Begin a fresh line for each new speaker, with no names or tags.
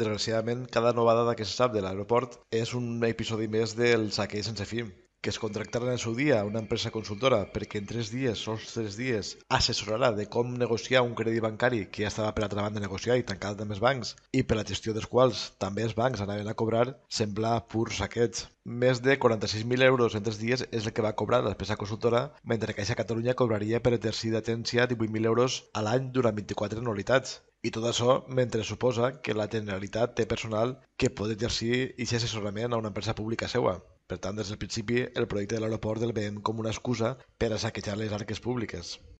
Desgraciadament, cada novada que se sap de l'aeroport és un episodi més del saqueig sense fi, que es contractarà en el seu dia una empresa consultora perquè en tres dies, sols tres dies, assessorarà de com negociar un crèdit bancari que ja estava per altra banda negociar i tancat amb els bancs i per la gestió dels quals també els bancs anaven a cobrar, sembla pur saqueig. Més de 46.000 euros en tres dies és el que va cobrar l'empresa consultora, mentre que Caixa Catalunya cobraria per exercir d'agència 18.000 euros a l'any durant 24 anualitats. I tot això mentre suposa que la Generalitat té personal que pot exercir ser assessorament a una empresa pública seva. Per tant, des del principi, el projecte de l'aeroport el veiem com una excusa per a saquejar les arques públiques.